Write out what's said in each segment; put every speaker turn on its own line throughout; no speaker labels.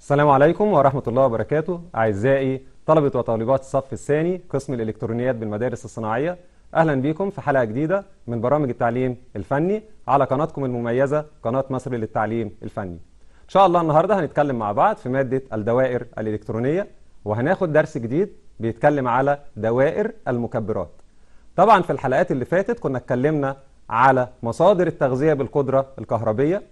السلام عليكم ورحمة الله وبركاته أعزائي طلبة وطالبات الصف الثاني قسم الإلكترونيات بالمدارس الصناعية أهلا بكم في حلقة جديدة من برامج التعليم الفني على قناتكم المميزة قناة مصر للتعليم الفني إن شاء الله النهاردة هنتكلم مع بعض في مادة الدوائر الإلكترونية وهناخد درس جديد بيتكلم على دوائر المكبرات طبعا في الحلقات اللي فاتت كنا اتكلمنا على مصادر التغذية بالقدرة الكهربية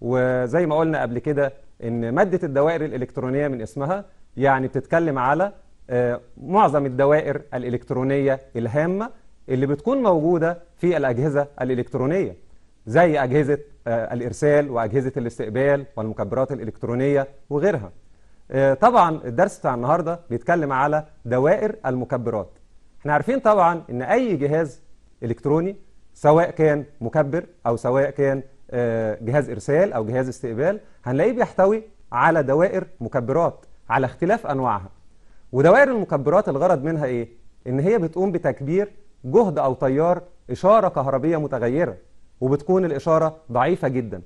وزي ما قلنا قبل كده ان مادة الدوائر الإلكترونية من اسمها يعني بتتكلم على آه، معظم الدوائر الإلكترونية الهامة اللي بتكون موجودة في الأجهزة الإلكترونية زي أجهزة آه، الإرسال وأجهزة الاستقبال والمكبرات الإلكترونية وغيرها آه، طبعا الدرس بتاع النهاردة بيتكلم على دوائر المكبرات احنا عارفين طبعا ان اي جهاز الكتروني سواء كان مكبر أو سواء كان آه، جهاز إرسال أو جهاز استقبال هنلاقيه بيحتوي على دوائر مكبرات على اختلاف أنواعها ودوائر المكبرات الغرض منها إيه؟ إن هي بتقوم بتكبير جهد أو تيار إشارة كهربية متغيرة وبتكون الإشارة ضعيفة جدا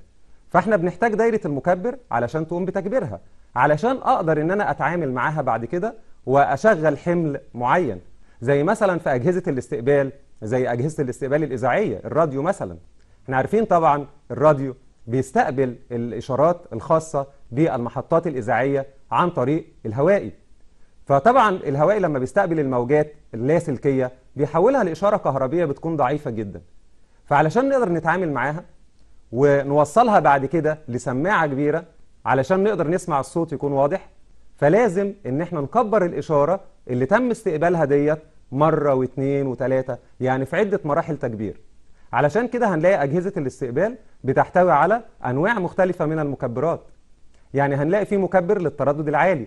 فإحنا بنحتاج دايرة المكبر علشان تقوم بتكبيرها علشان أقدر إن أنا أتعامل معاها بعد كده وأشغل حمل معين زي مثلا في أجهزة الاستقبال زي أجهزة الاستقبال الإذاعية الراديو مثلا احنا عارفين طبعا الراديو بيستقبل الإشارات الخاصة بالمحطات الإذاعية عن طريق الهوائي فطبعا الهوائي لما بيستقبل الموجات اللاسلكية بيحولها لإشارة كهربية بتكون ضعيفة جدا فعلشان نقدر نتعامل معاها ونوصلها بعد كده لسماعة كبيرة علشان نقدر نسمع الصوت يكون واضح فلازم ان احنا نكبر الإشارة اللي تم استقبالها ديت مرة واثنين وثلاثة يعني في عدة مراحل تكبير علشان كده هنلاقي أجهزة الاستقبال بتحتوي على أنواع مختلفة من المكبرات يعني هنلاقي فيه مكبر للتردد العالي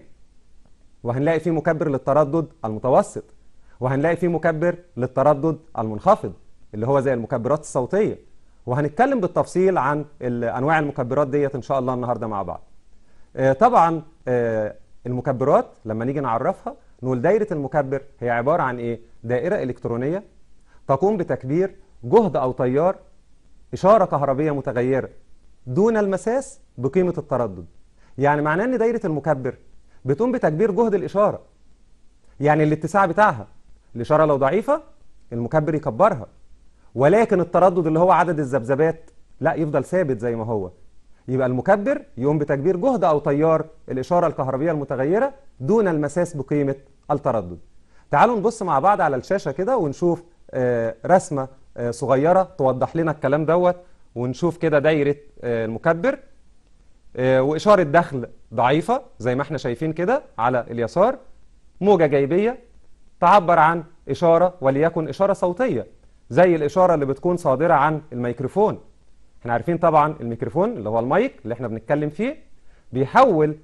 وهنلاقي فيه مكبر للتردد المتوسط وهنلاقي فيه مكبر للتردد المنخفض اللي هو زي المكبرات الصوتية وهنتكلم بالتفصيل عن أنواع المكبرات ديت إن شاء الله النهاردة مع بعض آه، طبعا آه، المكبرات لما نيجي نعرفها نقول دايرة المكبر هي عبارة عن إيه؟ دائرة إلكترونية تقوم بتكبير جهد أو تيار إشارة كهربية متغيرة دون المساس بقيمة التردد يعني معناه أن دايرة المكبر بتقوم بتكبير جهد الإشارة يعني الاتساع بتاعها الإشارة لو ضعيفة المكبر يكبرها ولكن التردد اللي هو عدد الذبذبات لا يفضل ثابت زي ما هو يبقى المكبر يقوم بتكبير جهد أو تيار الإشارة الكهربية المتغيرة دون المساس بقيمة التردد تعالوا نبص مع بعض على الشاشة كده ونشوف آه، رسمة آه، صغيرة توضح لنا الكلام دوت ونشوف كده دايرة آه، المكبر وإشارة دخل ضعيفة زي ما احنا شايفين كده على اليسار موجة جايبية تعبر عن إشارة وليكن إشارة صوتية زي الإشارة اللي بتكون صادرة عن الميكروفون احنا عارفين طبعا الميكروفون اللي هو المايك اللي احنا بنتكلم فيه بيحول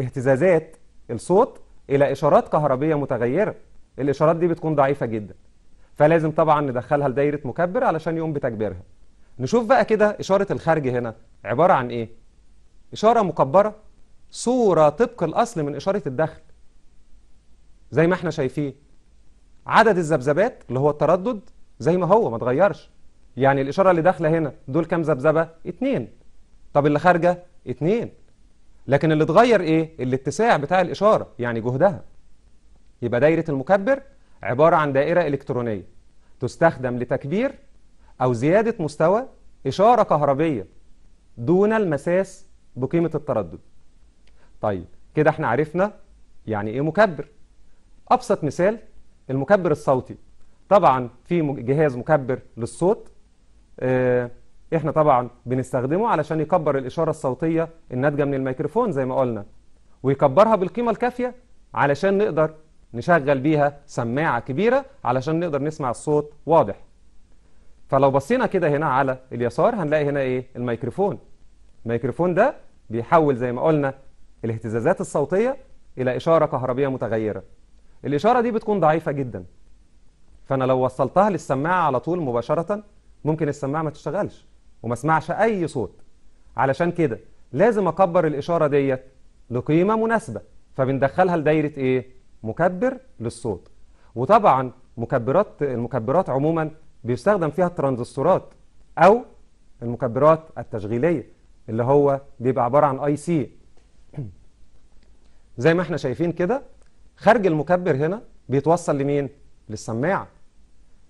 اهتزازات الصوت الى اشارات كهربيه متغيره الاشارات دي بتكون ضعيفه جدا فلازم طبعا ندخلها لدايره مكبر علشان يقوم بتكبيرها نشوف بقى كده اشاره الخارج هنا عباره عن ايه اشاره مكبره صوره طبق الاصل من اشاره الدخل زي ما احنا شايفين عدد الذبذبات اللي هو التردد زي ما هو ما اتغيرش يعني الإشارة اللي داخلة هنا دول كام ذبذبة؟ اتنين طب اللي خارجة؟ اتنين لكن اللي اتغير إيه؟ الاتساع بتاع الإشارة يعني جهدها يبقى دايرة المكبر عبارة عن دائرة إلكترونية تستخدم لتكبير أو زيادة مستوى إشارة كهربية دون المساس بقيمة التردد طيب كده احنا عرفنا يعني ايه مكبر أبسط مثال المكبر الصوتي طبعا في جهاز مكبر للصوت آه، احنا طبعا بنستخدمه علشان يكبر الإشارة الصوتية الناتجة من الميكروفون زي ما قلنا ويكبرها بالقيمة الكافية علشان نقدر نشغل بيها سماعة كبيرة علشان نقدر نسمع الصوت واضح فلو بصينا كده هنا على اليسار هنلاقي هنا ايه الميكروفون الميكروفون ده بيحول زي ما قلنا الاهتزازات الصوتية إلى إشارة كهربية متغيرة الإشارة دي بتكون ضعيفة جدا فأنا لو وصلتها للسماعة على طول مباشرة ممكن السماعه ما تشتغلش وما اسمعش اي صوت علشان كده لازم اكبر الاشاره ديت لقيمه مناسبه فبندخلها لدايره ايه مكبر للصوت وطبعا مكبرات المكبرات عموما بيستخدم فيها الترانزستورات او المكبرات التشغيليه اللي هو بيبقى عباره عن اي سي زي ما احنا شايفين كده خارج المكبر هنا بيتوصل لمين للسماعه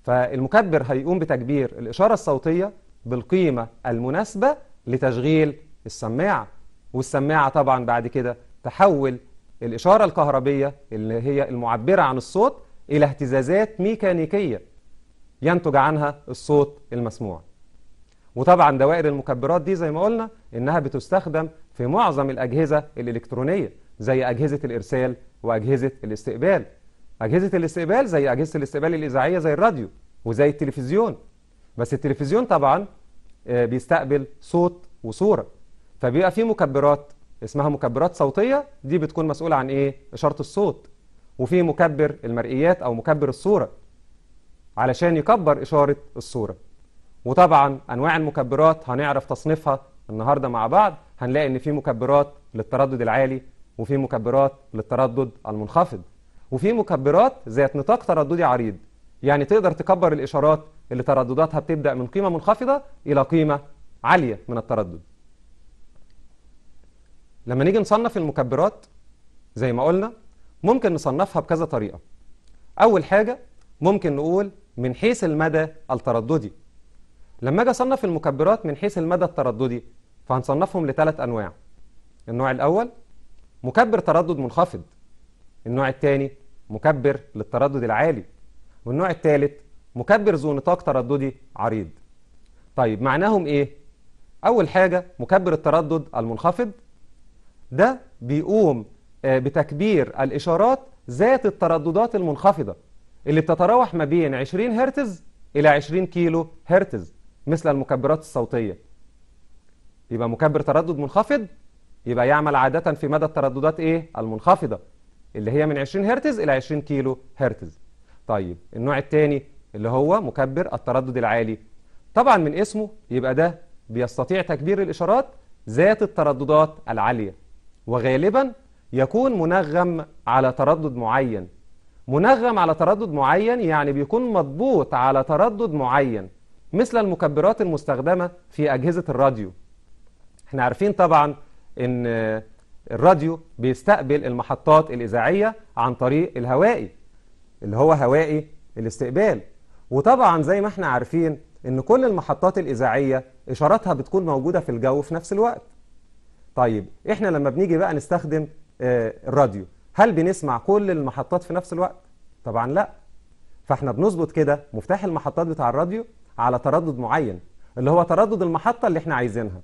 فالمكبر هيقوم بتكبير الإشارة الصوتية بالقيمة المناسبة لتشغيل السماعة والسماعة طبعا بعد كده تحول الإشارة الكهربية اللي هي المعبرة عن الصوت إلى اهتزازات ميكانيكية ينتج عنها الصوت المسموع وطبعا دوائر المكبرات دي زي ما قلنا إنها بتستخدم في معظم الأجهزة الإلكترونية زي أجهزة الإرسال وأجهزة الاستقبال أجهزة الاستقبال زي أجهزة الاستقبال الإذاعية زي الراديو وزي التلفزيون بس التلفزيون طبعا آه، بيستقبل صوت وصورة فبيبقى فيه مكبرات اسمها مكبرات صوتية دي بتكون مسؤولة عن إيه؟ إشارة الصوت وفي مكبر المرئيات أو مكبر الصورة علشان يكبر إشارة الصورة وطبعا أنواع المكبرات هنعرف تصنيفها النهاردة مع بعض هنلاقي إن في مكبرات للتردد العالي وفي مكبرات للتردد المنخفض وفي مكبرات ذات نطاق ترددي عريض يعني تقدر تكبر الإشارات اللي تردداتها بتبدأ من قيمة منخفضة إلى قيمة عالية من التردد لما نيجي نصنف المكبرات زي ما قلنا ممكن نصنفها بكذا طريقة أول حاجة ممكن نقول من حيث المدى الترددي لما أجي أصنف المكبرات من حيث المدى الترددي فهنصنفهم لثلاث أنواع النوع الأول مكبر تردد منخفض النوع الثاني مكبر للتردد العالي والنوع الثالث مكبر ذو نطاق ترددي عريض طيب معناهم ايه اول حاجة مكبر التردد المنخفض ده بيقوم آه، بتكبير الاشارات ذات الترددات المنخفضة اللي بتتراوح ما بين 20 هرتز الى 20 كيلو هرتز مثل المكبرات الصوتية يبقى مكبر تردد منخفض يبقى يعمل عادة في مدى الترددات ايه المنخفضة اللي هي من 20 هرتز إلى 20 كيلو هرتز طيب النوع الثاني اللي هو مكبر التردد العالي طبعا من اسمه يبقى ده بيستطيع تكبير الإشارات ذات الترددات العالية وغالبا يكون منغم على تردد معين منغم على تردد معين يعني بيكون مضبوط على تردد معين مثل المكبرات المستخدمة في أجهزة الراديو احنا عارفين طبعا ان الراديو بيستقبل المحطات الإذاعية عن طريق الهوائي اللي هو هوائي الاستقبال وطبعا زي ما احنا عارفين ان كل المحطات الإذاعية إشاراتها بتكون موجودة في الجو في نفس الوقت طيب احنا لما بنيجي بقى نستخدم آه، الراديو هل بنسمع كل المحطات في نفس الوقت؟ طبعا لا فاحنا بنظبط كده مفتاح المحطات بتاع الراديو على تردد معين اللي هو تردد المحطة اللي احنا عايزينها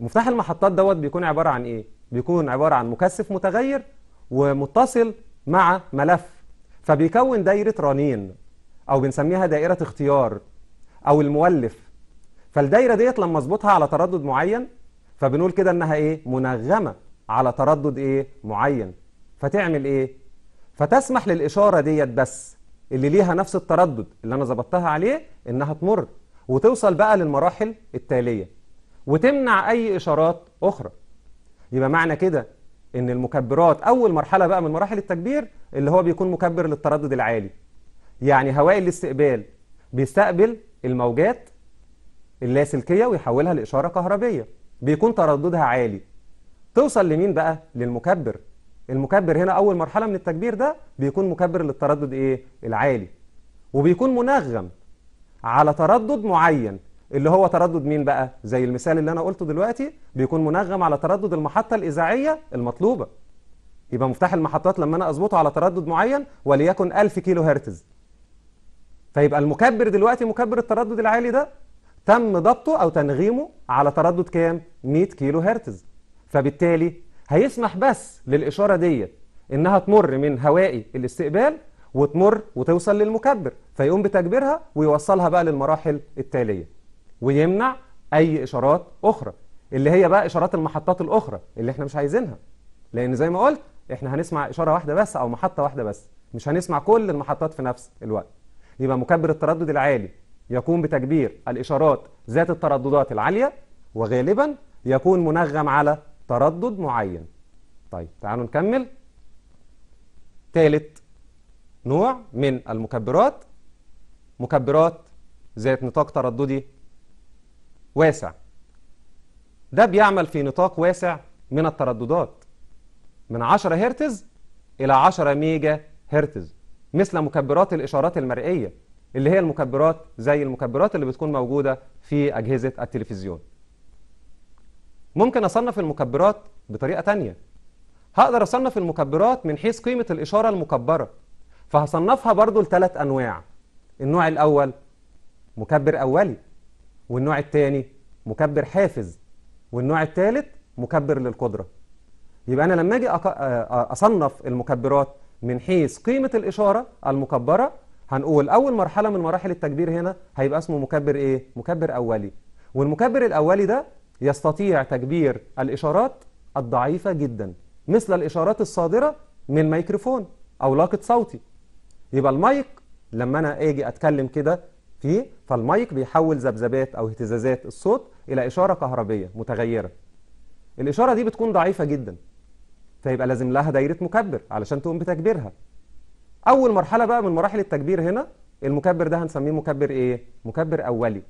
مفتاح المحطات دوت بيكون عبارة عن إيه؟ بيكون عبارة عن مكثف متغير ومتصل مع ملف فبيكون دايرة رنين أو بنسميها دائرة اختيار أو المولف فالدايرة ديت لما اظبطها على تردد معين فبنقول كده إنها إيه؟ منغمة على تردد إيه؟ معين فتعمل إيه؟ فتسمح للإشارة ديت بس اللي ليها نفس التردد اللي أنا ظبطتها عليه إنها تمر وتوصل بقى للمراحل التالية وتمنع أي إشارات أخرى يبقى معنى كده إن المكبرات أول مرحلة بقى من مراحل التكبير اللي هو بيكون مكبر للتردد العالي يعني هواء الاستقبال بيستقبل الموجات اللاسلكية ويحولها لإشارة كهربية بيكون ترددها عالي توصل لمين بقى للمكبر المكبر هنا أول مرحلة من التكبير ده بيكون مكبر للتردد إيه العالي وبيكون منغم على تردد معين اللي هو تردد مين بقى زي المثال اللي انا قلته دلوقتي بيكون منغم على تردد المحطة الإذاعية المطلوبة يبقى مفتاح المحطات لما انا اظبطه على تردد معين وليكن 1000 كيلو هرتز فيبقى المكبر دلوقتي مكبر التردد العالي ده تم ضبطه او تنغيمه على تردد كام 100 كيلو هرتز فبالتالي هيسمح بس للإشارة ديت انها تمر من هوائي الاستقبال وتمر وتوصل للمكبر فيقوم بتكبيرها ويوصلها بقى للمراحل التالية ويمنع اي اشارات اخرى اللي هي بقى اشارات المحطات الاخرى اللي احنا مش عايزينها لان زي ما قلت احنا هنسمع اشاره واحده بس او محطه واحده بس مش هنسمع كل المحطات في نفس الوقت يبقى مكبر التردد العالي يقوم بتكبير الاشارات ذات الترددات العاليه وغالبا يكون منغم على تردد معين طيب تعالوا نكمل ثالث نوع من المكبرات مكبرات ذات نطاق ترددي واسع ده بيعمل في نطاق واسع من الترددات من 10 هرتز إلى 10 ميجا هرتز مثل مكبرات الإشارات المرئية اللي هي المكبرات زي المكبرات اللي بتكون موجودة في أجهزة التلفزيون ممكن أصنف المكبرات بطريقة تانية هقدر أصنف المكبرات من حيث قيمة الإشارة المكبرة فهصنفها برضو لثلاث أنواع النوع الأول مكبر أولي والنوع الثاني مكبر حافز والنوع الثالث مكبر للقدرة يبقى أنا لما أجي أصنف المكبرات من حيث قيمة الإشارة المكبرة هنقول أول مرحلة من مراحل التكبير هنا هيبقى اسمه مكبر إيه؟ مكبر أولي والمكبر الأولي ده يستطيع تكبير الإشارات الضعيفة جدا مثل الإشارات الصادرة من ميكروفون أو لاقط صوتي يبقى المايك لما أنا أجي أتكلم كده فيه فالمايك بيحول ذبذبات أو اهتزازات الصوت إلى إشارة كهربية متغيرة الإشارة دي بتكون ضعيفة جدا فيبقى لازم لها دايرة مكبر علشان تقوم بتكبيرها أول مرحلة بقى من مراحل التكبير هنا المكبر ده هنسميه مكبر إيه؟ مكبر أولي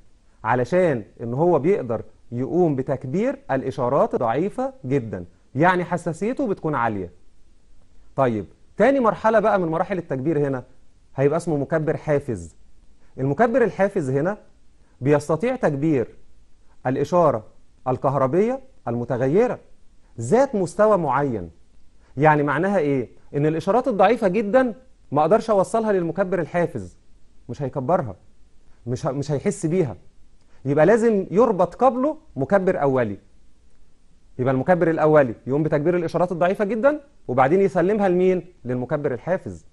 علشان إن هو بيقدر يقوم بتكبير الإشارات ضعيفة جدا يعني حساسيته بتكون عالية طيب تاني مرحلة بقى من مراحل التكبير هنا هيبقى اسمه مكبر حافز المكبر الحافز هنا بيستطيع تكبير الإشارة الكهربية المتغيرة ذات مستوى معين يعني معناها إيه؟ إن الإشارات الضعيفة جدا ما أقدرش أوصلها للمكبر الحافز مش هيكبرها مش, مش هيحس بيها يبقى لازم يربط قبله مكبر أولي يبقى المكبر الأولي يقوم بتكبير الإشارات الضعيفة جدا وبعدين يسلمها لمين؟ للمكبر الحافز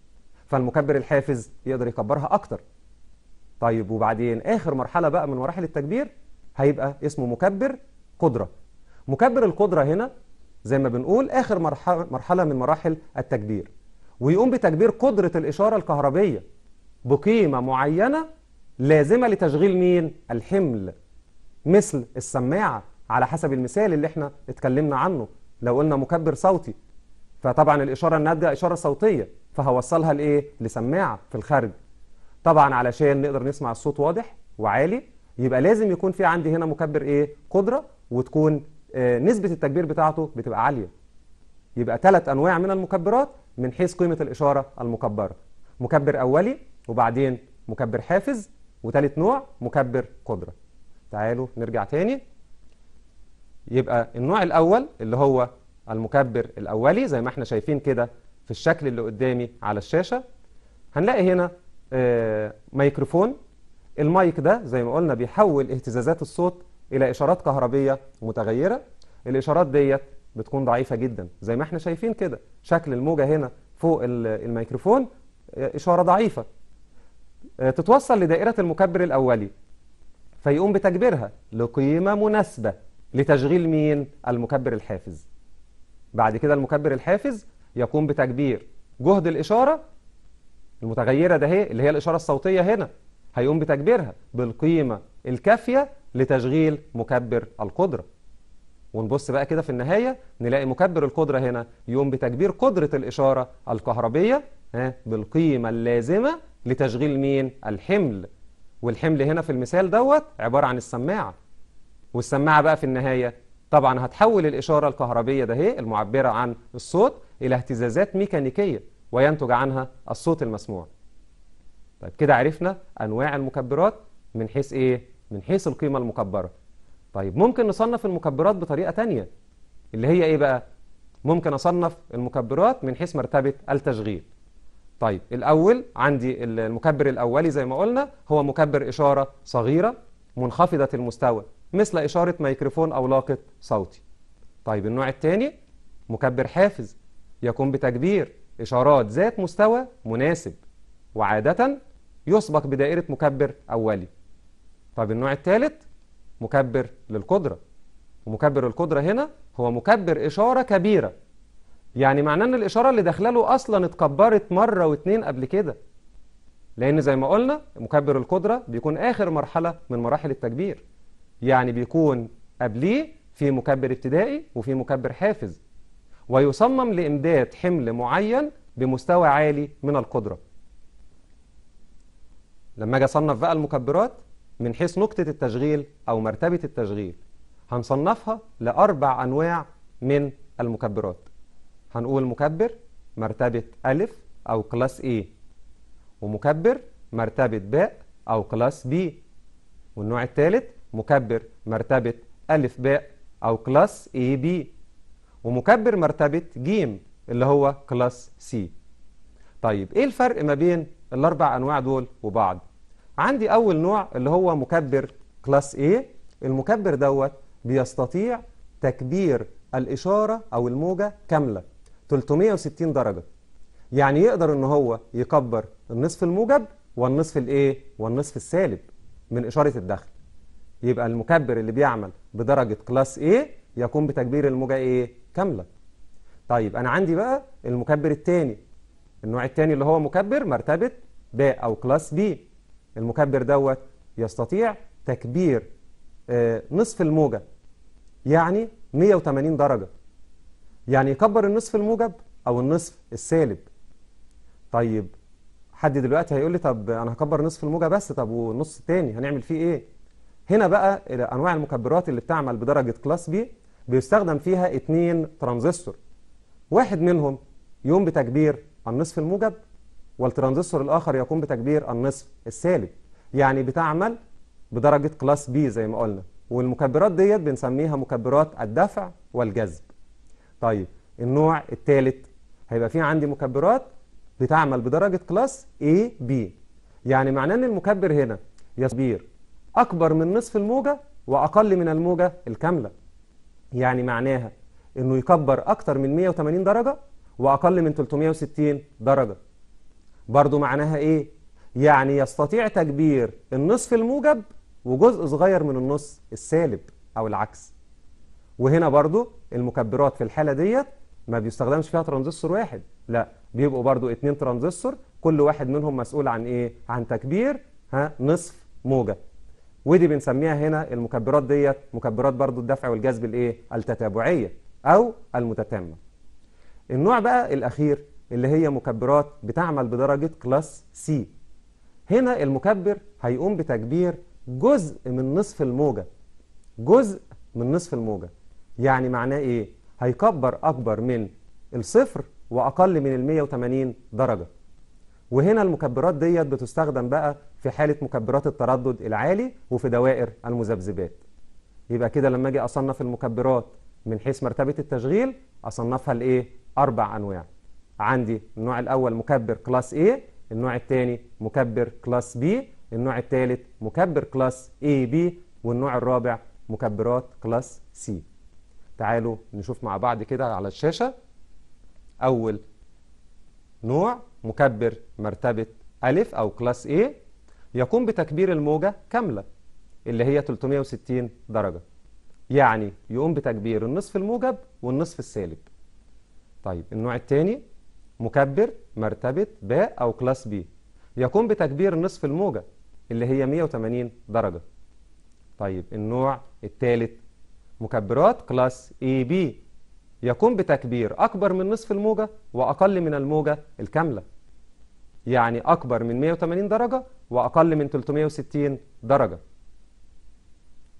فالمكبر الحافز يقدر يكبرها أكتر طيب وبعدين آخر مرحلة بقى من مراحل التكبير هيبقى اسمه مكبر قدرة مكبر القدرة هنا زي ما بنقول آخر مرحلة من مراحل التكبير ويقوم بتكبير قدرة الإشارة الكهربية بقيمة معينة لازمة لتشغيل مين؟ الحمل مثل السماعة على حسب المثال اللي احنا اتكلمنا عنه لو قلنا مكبر صوتي فطبعا الإشارة الناتجة إشارة صوتية فهوصلها لإيه؟ لسماعة في الخارج طبعا علشان نقدر نسمع الصوت واضح وعالي يبقى لازم يكون في عندي هنا مكبر ايه قدرة وتكون آه، نسبة التكبير بتاعته بتبقى عالية يبقى ثلاث انواع من المكبرات من حيث قيمة الإشارة المكبرة مكبر أولي وبعدين مكبر حافز وثالث نوع مكبر قدرة تعالوا نرجع تاني يبقى النوع الأول اللي هو المكبر الأولي زي ما احنا شايفين كده في الشكل اللي قدامي على الشاشة هنلاقي هنا آه، ميكروفون المايك ده زي ما قلنا بيحول اهتزازات الصوت إلى إشارات كهربية متغيرة الإشارات ديت بتكون ضعيفة جدا زي ما احنا شايفين كده شكل الموجة هنا فوق الميكروفون آه، إشارة ضعيفة آه، تتوصل لدائرة المكبر الأولي فيقوم بتكبيرها لقيمة مناسبة لتشغيل مين؟ المكبر الحافز بعد كده المكبر الحافز يقوم بتكبير جهد الإشارة المتغيرة ده هي اللي هي الإشارة الصوتية هنا هيقوم بتكبيرها بالقيمة الكافية لتشغيل مكبر القدرة ونبص بقى كده في النهاية نلاقي مكبر القدرة هنا يقوم بتكبير قدرة الإشارة الكهربية بالقيمة اللازمة لتشغيل مين؟ الحمل والحمل هنا في المثال دوت عبارة عن السماعة والسماعة بقى في النهاية طبعا هتحول الإشارة الكهربية ده هي المعبرة عن الصوت إلى اهتزازات ميكانيكية وينتج عنها الصوت المسموع طيب كده عرفنا أنواع المكبرات من حيث إيه؟ من حيث القيمة المكبرة طيب ممكن نصنف المكبرات بطريقة ثانيه اللي هي إيه بقى؟ ممكن أصنف المكبرات من حيث مرتبة التشغيل طيب الأول عندي المكبر الأولي زي ما قلنا هو مكبر إشارة صغيرة منخفضة المستوى مثل إشارة ميكروفون أو لاقط صوتي طيب النوع الثاني مكبر حافز يكون بتكبير إشارات ذات مستوى مناسب وعادة يسبق بدائرة مكبر أولي طب النوع الثالث مكبر للقدرة ومكبر القدرة هنا هو مكبر إشارة كبيرة يعني معناه ان الإشارة اللي داخله له أصلا اتكبرت مرة واتنين قبل كده لأن زي ما قلنا مكبر القدرة بيكون آخر مرحلة من مراحل التكبير يعني بيكون قبليه في مكبر ابتدائي وفي مكبر حافز ويصمم لإمداد حمل معين بمستوى عالي من القدرة لما أجي أصنف بقى المكبرات من حيث نقطة التشغيل أو مرتبة التشغيل هنصنفها لأربع أنواع من المكبرات هنقول مكبر مرتبة ألف أو كلاس A ومكبر مرتبة باء أو كلاس B والنوع الثالث مكبر مرتبة ألف باء أو كلاس AB ومكبر مرتبة ج اللي هو كلاس سي طيب ايه الفرق ما بين الاربع انواع دول وبعض عندي اول نوع اللي هو مكبر كلاس A المكبر دوت بيستطيع تكبير الإشارة أو الموجة كاملة 360 درجة يعني يقدر ان هو يكبر النصف الموجب والنصف الايه والنصف السالب من إشارة الدخل يبقى المكبر اللي بيعمل بدرجة كلاس A يقوم بتكبير الموجة ايه كاملة طيب أنا عندي بقى المكبر الثاني النوع الثاني اللي هو مكبر مرتبة ب أو كلاس بي المكبر دوت يستطيع تكبير آه، نصف الموجب يعني 180 درجة يعني يكبر النصف الموجب أو النصف السالب طيب حد دلوقتي هيقول لي طب أنا هكبر نصف الموجة بس طب والنص الثاني هنعمل فيه إيه؟ هنا بقى أنواع المكبرات اللي بتعمل بدرجة كلاس بي بيستخدم فيها اتنين ترانزستور واحد منهم يقوم بتكبير النصف الموجب والترانزستور الآخر يقوم بتكبير النصف السالب يعني بتعمل بدرجة كلاس بي زي ما قلنا والمكبرات ديت بنسميها مكبرات الدفع والجذب طيب النوع الثالث هيبقى في عندي مكبرات بتعمل بدرجة كلاس اي بي يعني معناه ان المكبر هنا يصبير اكبر من نصف الموجة واقل من الموجة الكاملة يعني معناها انه يكبر اكتر من 180 درجة واقل من 360 درجة برضو معناها ايه يعني يستطيع تكبير النصف الموجب وجزء صغير من النص السالب او العكس وهنا برضو المكبرات في الحالة ديت ما بيستخدمش فيها ترانزستور واحد لا بيبقوا برضو اتنين ترانزستور كل واحد منهم مسؤول عن ايه عن تكبير ها نصف موجب ودي بنسميها هنا المكبرات ديت مكبرات برضو الدفع والجذب الايه التتابعية أو المتتامة النوع بقى الأخير اللي هي مكبرات بتعمل بدرجة كلاس سي هنا المكبر هيقوم بتكبير جزء من نصف الموجة جزء من نصف الموجة يعني معناه ايه هيكبر أكبر من الصفر وأقل من ال 180 درجة وهنا المكبرات ديت بتستخدم بقى في حالة مكبرات التردد العالي وفي دوائر المذبذبات يبقى كده لما أجي أصنف المكبرات من حيث مرتبة التشغيل أصنفها لإيه؟ أربع أنواع عندي النوع الأول مكبر كلاس A النوع الثاني مكبر كلاس B النوع الثالث مكبر كلاس AB والنوع الرابع مكبرات كلاس C تعالوا نشوف مع بعض كده على الشاشة أول نوع مكبر مرتبة ألف أو كلاس A يقوم بتكبير الموجة كاملة اللي هي 360 درجة يعني يقوم بتكبير النصف الموجب والنصف السالب طيب النوع الثاني مكبر مرتبة باء أو كلاس بي يقوم بتكبير النصف الموجة اللي هي 180 درجة طيب النوع الثالث مكبرات كلاس اي بي يقوم بتكبير أكبر من نصف الموجة وأقل من الموجة الكاملة يعني أكبر من 180 درجة وأقل من 360 درجة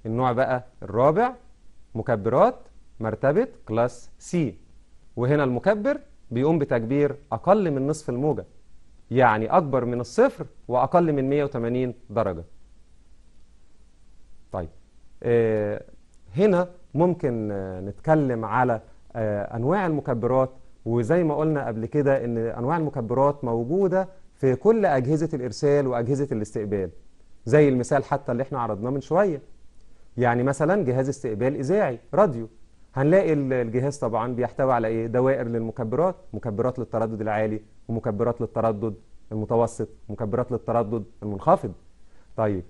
النوع بقى الرابع مكبرات مرتبة كلاس سي وهنا المكبر بيقوم بتكبير أقل من نصف الموجة يعني أكبر من الصفر وأقل من 180 درجة طيب آه، هنا ممكن نتكلم على آه، أنواع المكبرات وزي ما قلنا قبل كده ان انواع المكبرات موجودة في كل أجهزة الإرسال وأجهزة الاستقبال زي المثال حتى اللي احنا عرضناه من شوية يعني مثلا جهاز استقبال إذاعي راديو هنلاقي الجهاز طبعا بيحتوي على ايه دوائر للمكبرات مكبرات للتردد العالي ومكبرات للتردد المتوسط مكبرات للتردد المنخفض طيب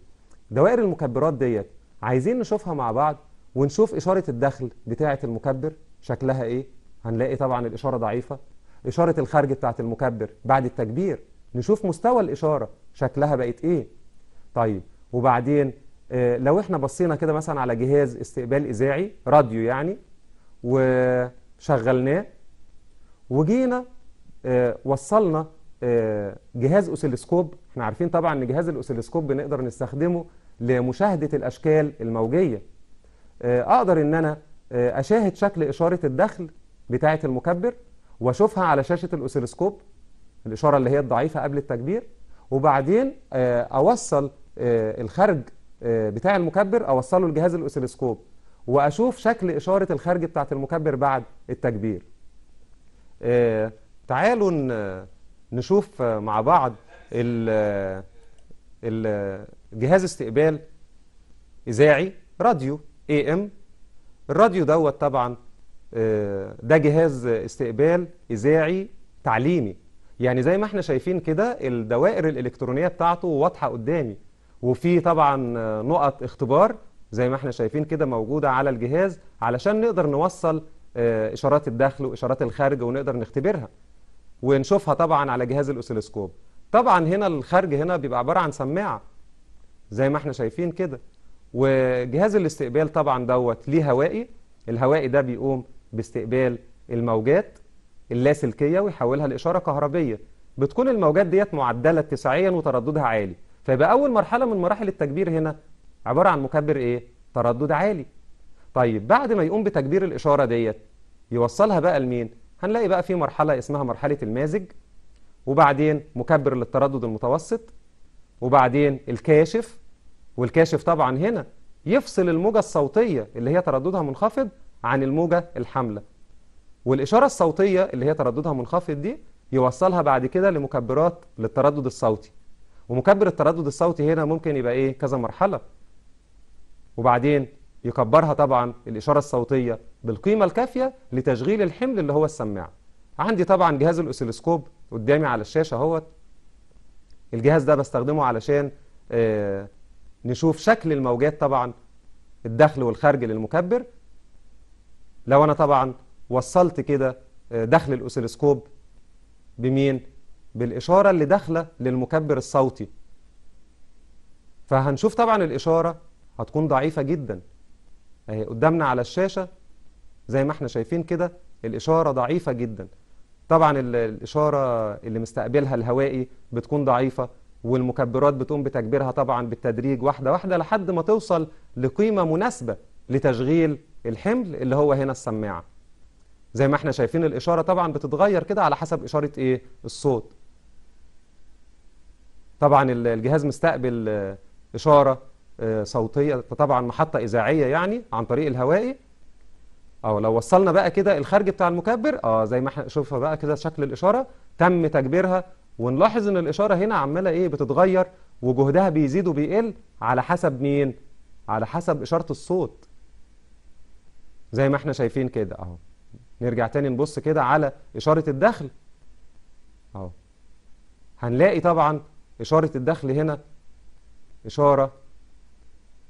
دوائر المكبرات ديت عايزين نشوفها مع بعض ونشوف إشارة الدخل بتاعة المكبر شكلها ايه هنلاقي طبعا الإشارة ضعيفة إشارة الخارج بتاعة المكبر بعد التكبير نشوف مستوى الإشارة شكلها بقت إيه طيب وبعدين آه، لو احنا بصينا كده مثلا على جهاز استقبال إذاعي راديو يعني وشغلناه وجينا آه، وصلنا آه، جهاز أوسيلسكوب احنا عارفين طبعا ان جهاز الأوسيلسكوب بنقدر نستخدمه لمشاهدة الأشكال الموجية أقدر إن أنا أشاهد شكل إشارة الدخل بتاعة المكبر واشوفها على شاشة الأوسيلوسكوب الإشارة اللي هي الضعيفة قبل التكبير وبعدين آه، أوصل آه، الخرج آه، بتاع المكبر أوصله لجهاز الأوسيلوسكوب وأشوف شكل إشارة الخرج بتاعة المكبر بعد التكبير تعالوا نشوف مع بعض الجهاز استقبال إذاعي راديو اي ام الراديو دوت طبعا آه، ده جهاز استقبال إذاعي تعليمي يعني زي ما احنا شايفين كده الدوائر الإلكترونية بتاعته واضحة قدامي وفي طبعا نقط اختبار زي ما احنا شايفين كده موجودة على الجهاز علشان نقدر نوصل آه، إشارات الدخل وإشارات الخارج ونقدر نختبرها ونشوفها طبعا على جهاز الأوسيلوسكوب طبعا هنا الخارج هنا بيبقى عبارة عن سماعة زي ما احنا شايفين كده وجهاز الاستقبال طبعا دوت ليه هوائي الهوائي ده بيقوم باستقبال الموجات اللاسلكيه ويحولها لاشاره كهربيه بتكون الموجات ديت معدله اتساعيا وترددها عالي فيبقى اول مرحله من مراحل التكبير هنا عباره عن مكبر ايه تردد عالي طيب بعد ما يقوم بتكبير الاشاره ديت يوصلها بقى لمين هنلاقي بقى في مرحله اسمها مرحله المازج وبعدين مكبر للتردد المتوسط وبعدين الكاشف والكاشف طبعا هنا يفصل الموجه الصوتيه اللي هي ترددها منخفض عن الموجة الحاملة والإشارة الصوتية اللي هي ترددها منخفض دي يوصلها بعد كده لمكبرات للتردد الصوتي ومكبر التردد الصوتي هنا ممكن يبقى إيه كذا مرحلة وبعدين يكبرها طبعا الإشارة الصوتية بالقيمة الكافية لتشغيل الحمل اللي هو السماعة عندي طبعا جهاز الأوسيلوسكوب قدامي على الشاشة اهوت الجهاز ده بستخدمه علشان آه نشوف شكل الموجات طبعا الداخل والخارج للمكبر لو أنا طبعا وصلت كده آه، دخل الأوسيلوسكوب بمين؟ بالإشارة اللي داخلة للمكبر الصوتي فهنشوف طبعا الإشارة هتكون ضعيفة جدا اهي قدامنا على الشاشة زي ما احنا شايفين كده الإشارة ضعيفة جدا طبعا الإشارة اللي مستقبلها الهوائي بتكون ضعيفة والمكبرات بتقوم بتكبيرها طبعا بالتدريج واحدة واحدة لحد ما توصل لقيمة مناسبة لتشغيل الحمل اللي هو هنا السماعة زي ما احنا شايفين الإشارة طبعا بتتغير كده على حسب إشارة إيه الصوت طبعا الجهاز مستقبل آه، إشارة آه، صوتية طبعا محطة إذاعية يعني عن طريق الهوائي أو لو وصلنا بقى كده الخارج بتاع المكبر اه زي ما احنا شوفها بقى كده شكل الإشارة تم تكبيرها ونلاحظ إن الإشارة هنا عمالة إيه بتتغير وجهدها بيزيد وبيقل على حسب مين؟ على حسب إشارة الصوت زي ما احنا شايفين كده اهو نرجع تاني نبص كده على إشارة الدخل اهو هنلاقي طبعا إشارة الدخل هنا إشارة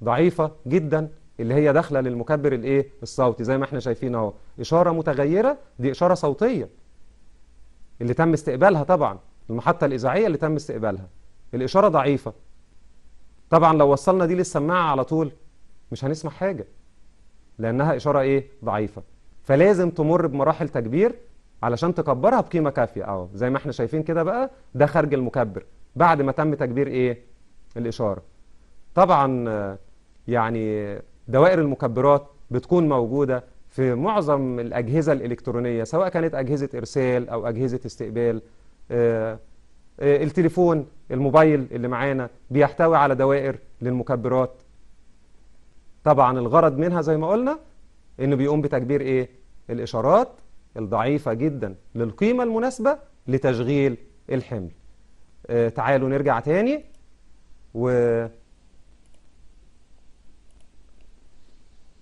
ضعيفة جدا اللي هي داخلة للمكبر الايه الصوتي زي ما احنا شايفين اهو إشارة متغيرة دي إشارة صوتية اللي تم استقبالها طبعا المحطة الإذاعية اللي تم استقبالها الإشارة ضعيفة طبعا لو وصلنا دي للسماعة على طول مش هنسمع حاجة لأنها إشارة إيه؟ ضعيفة فلازم تمر بمراحل تكبير علشان تكبرها بقيمة كافية أهو زي ما احنا شايفين كده بقى ده خارج المكبر بعد ما تم تكبير إيه؟ الإشارة طبعا يعني دوائر المكبرات بتكون موجودة في معظم الأجهزة الإلكترونية سواء كانت أجهزة إرسال أو أجهزة استقبال آه، آه، التليفون الموبايل اللي معانا بيحتوي على دوائر للمكبرات طبعا الغرض منها زي ما قلنا انه بيقوم بتكبير ايه الاشارات الضعيفة جدا للقيمة المناسبة لتشغيل الحمل آه تعالوا نرجع تاني و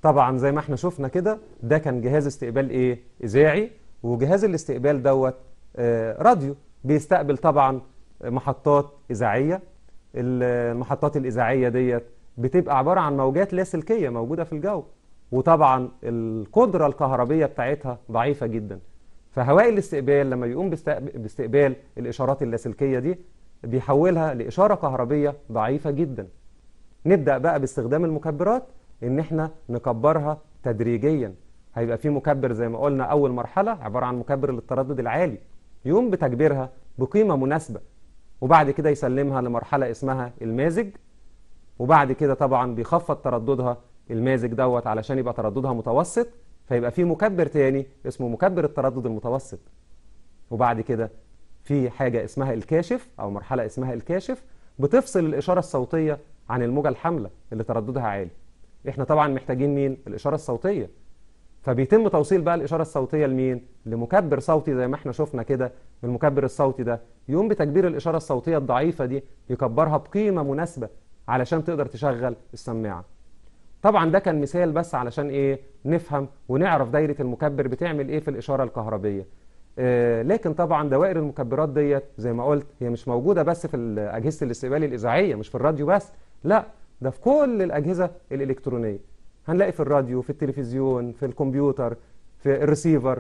طبعا زي ما احنا شفنا كده ده كان جهاز استقبال ايه اذاعي وجهاز الاستقبال دوت آه راديو بيستقبل طبعا محطات اذاعيه المحطات الاذاعيه ديت بتبقى عبارة عن موجات لاسلكية موجودة في الجو وطبعا القدرة الكهربية بتاعتها ضعيفة جدا فهواء الاستقبال لما بيقوم باستقبال الإشارات اللاسلكية دي بيحولها لإشارة كهربية ضعيفة جدا نبدأ بقى باستخدام المكبرات إن إحنا نكبرها تدريجيا هيبقى في مكبر زي ما قلنا أول مرحلة عبارة عن مكبر للتردد العالي يقوم بتكبيرها بقيمة مناسبة وبعد كده يسلمها لمرحلة اسمها المازج وبعد كده طبعا بيخفض ترددها المازج دوت علشان يبقى ترددها متوسط فيبقى في مكبر تاني اسمه مكبر التردد المتوسط وبعد كده في حاجة اسمها الكاشف أو مرحلة اسمها الكاشف بتفصل الإشارة الصوتية عن الموجة الحاملة اللي ترددها عالي احنا طبعا محتاجين مين الإشارة الصوتية فبيتم توصيل بقى الإشارة الصوتية لمين لمكبر صوتي زي ما احنا شفنا كده المكبر الصوتي ده يقوم بتكبير الإشارة الصوتية الضعيفة دي يكبرها بقيمة مناسبة علشان تقدر تشغل السماعه طبعا ده كان مثال بس علشان ايه نفهم ونعرف دايره المكبر بتعمل ايه في الاشاره الكهربيه آه لكن طبعا دوائر المكبرات ديت زي ما قلت هي مش موجوده بس في اجهزه الاستقبال الاذاعيه مش في الراديو بس لا ده في كل الاجهزه الالكترونيه هنلاقي في الراديو في التلفزيون في الكمبيوتر في الريسيفر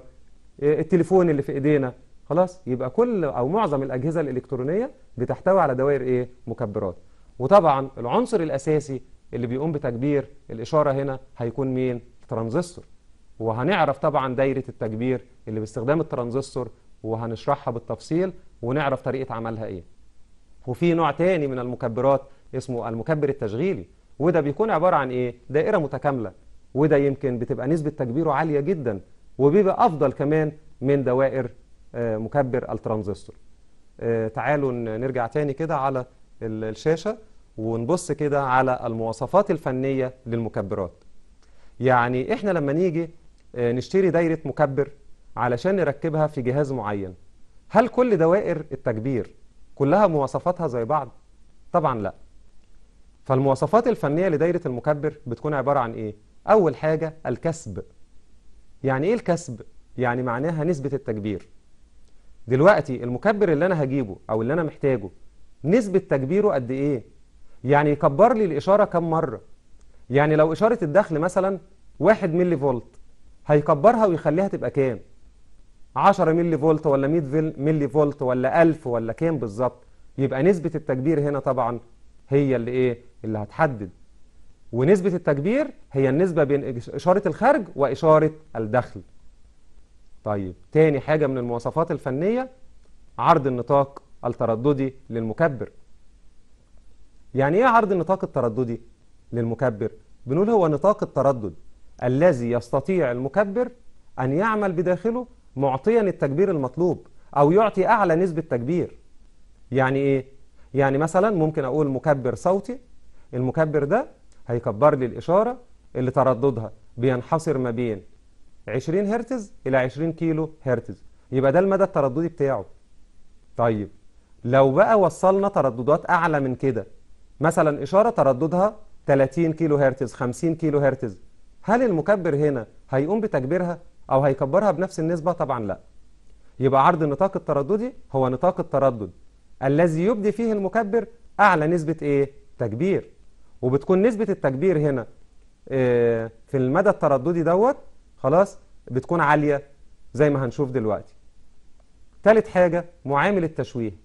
آه، التليفون اللي في ايدينا خلاص يبقى كل او معظم الاجهزه الالكترونيه بتحتوي على دوائر ايه مكبرات وطبعا العنصر الأساسي اللي بيقوم بتكبير الإشارة هنا هيكون مين؟ الترانزستور وهنعرف طبعا دايرة التكبير اللي باستخدام الترانزستور وهنشرحها بالتفصيل ونعرف طريقة عملها إيه وفي نوع تاني من المكبرات اسمه المكبر التشغيلي وده بيكون عبارة عن إيه؟ دائرة متكاملة وده يمكن بتبقى نسبة تكبيره عالية جدا وبيبقى أفضل كمان من دوائر آه، مكبر الترانزستور آه، تعالوا نرجع تاني كده على الشاشة ونبص كده على المواصفات الفنية للمكبرات يعني احنا لما نيجي آه، نشتري دايرة مكبر علشان نركبها في جهاز معين هل كل دوائر التكبير كلها مواصفاتها زي بعض؟ طبعا لا فالمواصفات الفنية لدايرة المكبر بتكون عبارة عن ايه؟ اول حاجة الكسب يعني ايه الكسب؟ يعني معناها نسبة التكبير دلوقتي المكبر اللي انا هجيبه او اللي انا محتاجه نسبة تكبيره قد إيه يعني يكبر لي الإشارة كم مرة يعني لو إشارة الدخل مثلا 1 ملي فولت هيكبرها ويخليها تبقى كام 10 ملي فولت ولا 100 ملي فولت ولا 1000 ولا كام بالظبط يبقى نسبة التكبير هنا طبعا هي اللي إيه اللي هتحدد ونسبة التكبير هي النسبة بين إشارة الخارج وإشارة الدخل طيب تاني حاجة من المواصفات الفنية عرض النطاق الترددي للمكبر يعني ايه عرض النطاق الترددي للمكبر بنقول هو نطاق التردد الذي يستطيع المكبر أن يعمل بداخله معطيا التكبير المطلوب أو يعطي أعلى نسبة تكبير يعني إيه؟ يعني مثلا ممكن أقول مكبر صوتي المكبر ده هيكبر لي الإشارة اللي ترددها بينحصر ما بين 20 هرتز إلى 20 كيلو هرتز يبقى ده المدى الترددي بتاعه طيب لو بقى وصلنا ترددات أعلى من كده مثلا إشارة ترددها 30 كيلو هرتز 50 كيلو هرتز هل المكبر هنا هيقوم بتكبيرها أو هيكبرها بنفس النسبة؟ طبعا لا يبقى عرض النطاق الترددي هو نطاق التردد الذي يبدي فيه المكبر أعلى نسبة إيه؟ تكبير وبتكون نسبة التكبير هنا آه، في المدى الترددي دوت خلاص بتكون عالية زي ما هنشوف دلوقتي تالت حاجة معامل التشويه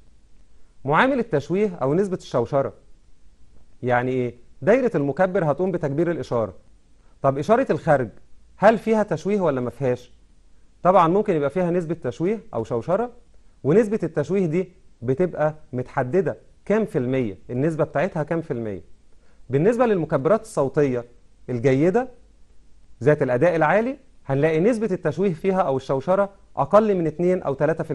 معامل التشويه أو نسبة الشوشرة يعني إيه؟ دايرة المكبر هتقوم بتكبير الإشارة طب إشارة الخارج هل فيها تشويه ولا ما فيهاش؟ طبعا ممكن يبقى فيها نسبة تشويه أو شوشرة ونسبة التشويه دي بتبقى متحددة كام في المية النسبة بتاعتها كام في المية بالنسبة للمكبرات الصوتية الجيدة ذات الأداء العالي هنلاقي نسبة التشويه فيها أو الشوشرة أقل من 2 أو 3%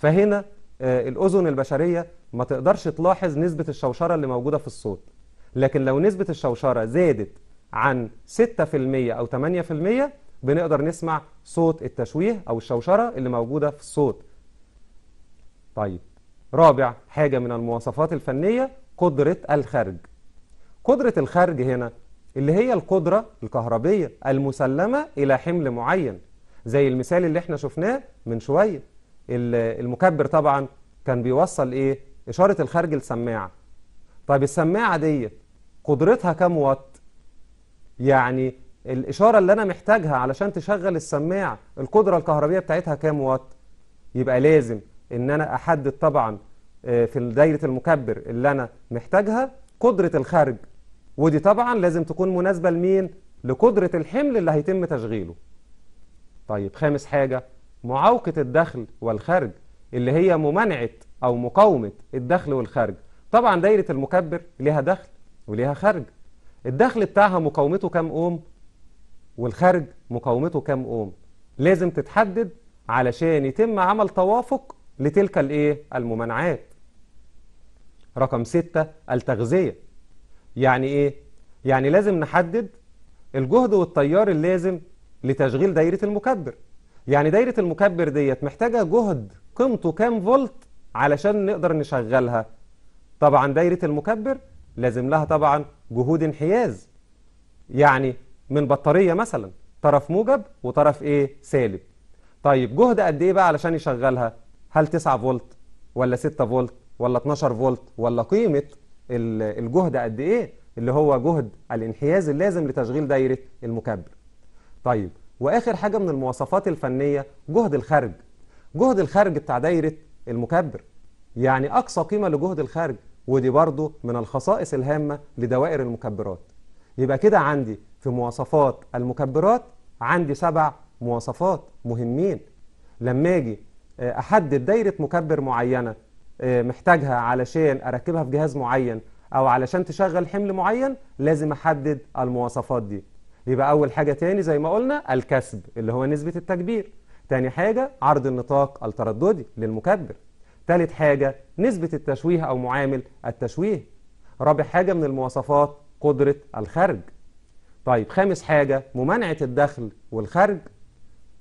فهنا آه، الأذن البشرية ما تقدرش تلاحظ نسبة الشوشرة اللي موجودة في الصوت لكن لو نسبة الشوشرة زادت عن 6% أو 8% بنقدر نسمع صوت التشويه أو الشوشرة اللي موجودة في الصوت طيب رابع حاجة من المواصفات الفنية قدرة الخرج قدرة الخرج هنا اللي هي القدرة الكهربية المسلمة إلى حمل معين زي المثال اللي احنا شفناه من شوية المكبر طبعا كان بيوصل ايه اشاره الخارج للسماعه طيب السماعه ديت قدرتها كام وات يعني الاشاره اللي انا محتاجها علشان تشغل السماعه القدره الكهربيه بتاعتها كام وات يبقى لازم ان انا احدد طبعا آه، في دايره المكبر اللي انا محتاجها قدره الخارج ودي طبعا لازم تكون مناسبه لمين لقدره الحمل اللي هيتم تشغيله طيب خامس حاجه معوقة الدخل والخرج اللي هي ممانعة أو مقاومة الدخل والخرج طبعا دايرة المكبر ليها دخل وليها خرج الدخل بتاعها مقاومته كام أوم والخرج مقاومته كام أوم لازم تتحدد علشان يتم عمل توافق لتلك الايه الممانعات رقم ستة التغذية يعني ايه يعني لازم نحدد الجهد والتيار اللازم لتشغيل دايرة المكبر يعني دايرة المكبر ديت محتاجة جهد قيمته كام فولت علشان نقدر نشغلها طبعا دايرة المكبر لازم لها طبعا جهود انحياز يعني من بطارية مثلا طرف موجب وطرف ايه سالب طيب جهد قد ايه بقى علشان يشغلها هل 9 فولت ولا 6 فولت ولا 12 فولت ولا قيمة الجهد قد ايه اللي هو جهد الانحياز اللازم لتشغيل دايرة المكبر طيب واخر حاجه من المواصفات الفنيه جهد الخارج جهد الخارج بتاع دايره المكبر يعني اقصى قيمه لجهد الخارج ودي برضو من الخصائص الهامه لدوائر المكبرات يبقى كده عندي في مواصفات المكبرات عندي سبع مواصفات مهمين لما اجي آه، احدد دايره مكبر معينه آه، محتاجها علشان اركبها في جهاز معين او علشان تشغل حمل معين لازم احدد المواصفات دي يبقى أول حاجة تاني زي ما قلنا الكسب اللي هو نسبة التكبير تاني حاجة عرض النطاق الترددي للمكبر تالت حاجة نسبة التشويه أو معامل التشويه رابع حاجة من المواصفات قدرة الخرج طيب خامس حاجة ممانعة الدخل والخرج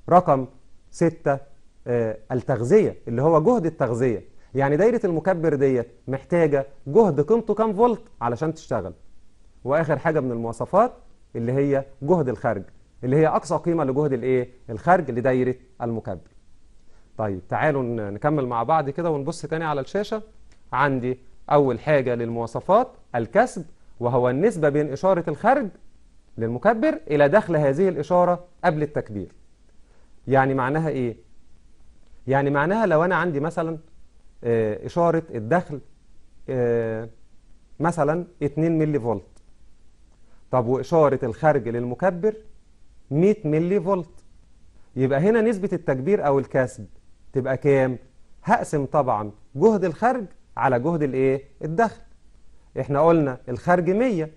رقم ستة آه التغذية اللي هو جهد التغذية يعني دايرة المكبر ديت محتاجة جهد قيمته كام فولت علشان تشتغل وآخر حاجة من المواصفات اللي هي جهد الخارج اللي هي أقصى قيمة لجهد الإيه؟ الخارج لدايرة المكبر طيب تعالوا نكمل مع بعض كده ونبص تاني على الشاشة عندي أول حاجة للمواصفات الكسب وهو النسبة بين إشارة الخارج للمكبر إلى دخل هذه الإشارة قبل التكبير يعني معناها إيه؟ يعني معناها لو أنا عندي مثلا آه، إشارة الدخل آه، مثلا 2 ملي فولت طب وإشارة الخارج للمكبر 100 ملي فولت يبقى هنا نسبة التكبير أو الكسب تبقى كام؟ هقسم طبعا جهد الخارج على جهد الايه؟ الدخل احنا قلنا الخارج 100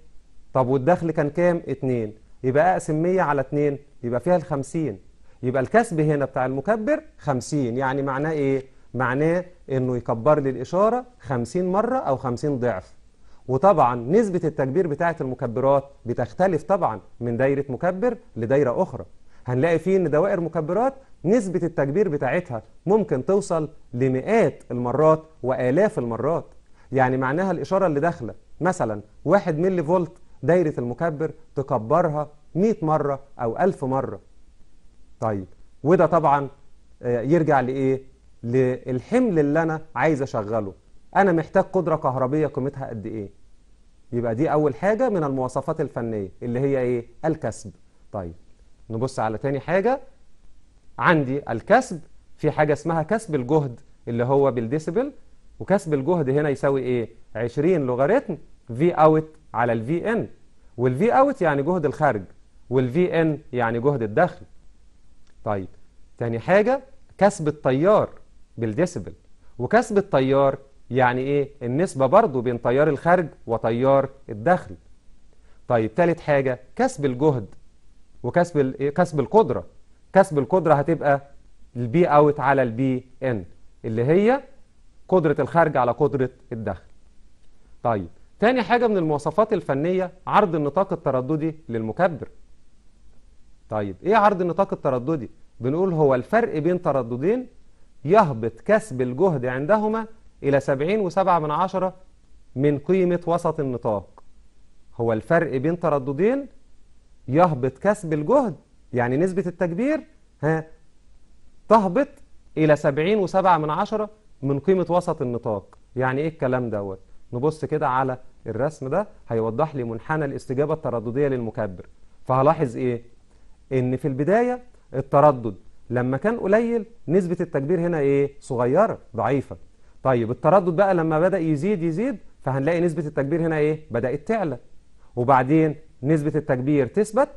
طب والدخل كان كام؟ 2 يبقى أقسم 100 على 2 يبقى فيها ال 50 يبقى الكسب هنا بتاع المكبر 50 يعني معناه ايه؟ معناه انه يكبر لي الإشارة 50 مرة أو 50 ضعف وطبعا نسبة التكبير بتاعة المكبرات بتختلف طبعا من دايرة مكبر لدايرة أخرى هنلاقي فيه ان دوائر مكبرات نسبة التكبير بتاعتها ممكن توصل لمئات المرات وآلاف المرات يعني معناها الإشارة اللي داخلة مثلا 1 ملي فولت دايرة المكبر تكبرها 100 مرة أو 1000 مرة طيب وده طبعا آه، يرجع لإيه؟ للحمل اللي أنا عايز أشغله أنا محتاج قدرة كهربية قيمتها قد إيه يبقى دي أول حاجة من المواصفات الفنية اللي هي إيه الكسب طيب نبص على تاني حاجة عندي الكسب في حاجة اسمها كسب الجهد اللي هو بالديسبل وكسب الجهد هنا يساوي إيه 20 لوغاريتم في اوت على الفي ان والفي اوت يعني جهد الخارج والفي ان يعني جهد الدخل طيب تاني حاجة كسب التيار بالديسبل وكسب التيار يعني ايه النسبة برضو بين تيار الخارج وتيار الدخل طيب تالت حاجة كسب الجهد وكسب إيه؟ كسب القدرة كسب القدرة هتبقى البي اوت على البي ان اللي هي قدرة الخارج على قدرة الدخل طيب تاني حاجة من المواصفات الفنية عرض النطاق الترددي للمكبر طيب ايه عرض النطاق الترددي بنقول هو الفرق بين ترددين يهبط كسب الجهد عندهما إلى سبعين وسبعة من عشرة من قيمة وسط النطاق هو الفرق بين ترددين يهبط كسب الجهد يعني نسبة التكبير ها تهبط إلى سبعين وسبعة من عشرة من قيمة وسط النطاق يعني إيه الكلام دوت نبص كده على الرسم ده هيوضح لي منحنى الاستجابة الترددية للمكبر فهلاحظ إيه إن في البداية التردد لما كان قليل نسبة التكبير هنا إيه صغيرة ضعيفة طيب التردد بقى لما بدأ يزيد يزيد فهنلاقي نسبة التكبير هنا ايه بدأت تعلى وبعدين نسبة التكبير تثبت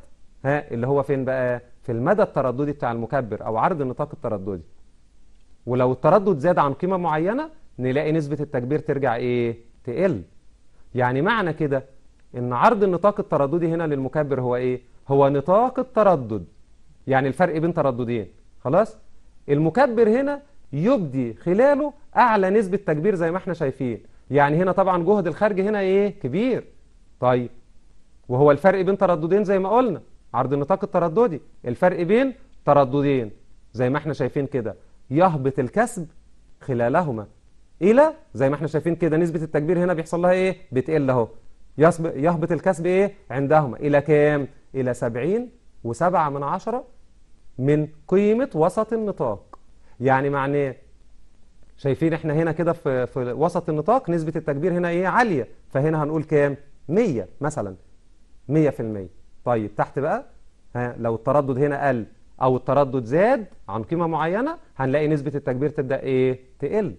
ها اللي هو فين بقى في المدى الترددي بتاع المكبر أو عرض النطاق الترددي ولو التردد زاد عن قيمة معينة نلاقي نسبة التكبير ترجع ايه تقل يعني معنى كده ان عرض النطاق الترددي هنا للمكبر هو ايه هو نطاق التردد يعني الفرق بين ترددين خلاص المكبر هنا يبدي خلاله أعلى نسبة تكبير زي ما احنا شايفين يعني هنا طبعا جهد الخارج هنا ايه كبير طيب وهو الفرق بين ترددين زي ما قلنا عرض النطاق الترددي الفرق بين ترددين زي ما احنا شايفين كده يهبط الكسب خلالهما إلى زي ما احنا شايفين كده نسبة التكبير هنا بيحصل لها ايه بتقل اهو يهبط الكسب ايه عندهما إلى كام إلى سبعين وسبعة من عشرة من قيمة وسط النطاق يعني معناه شايفين احنا هنا كده في, في وسط النطاق نسبة التكبير هنا ايه عالية فهنا هنقول كام 100 مثلا 100% طيب تحت بقى ها لو التردد هنا قل او التردد زاد عن قيمة معينة هنلاقي نسبة التكبير تبدأ ايه تقل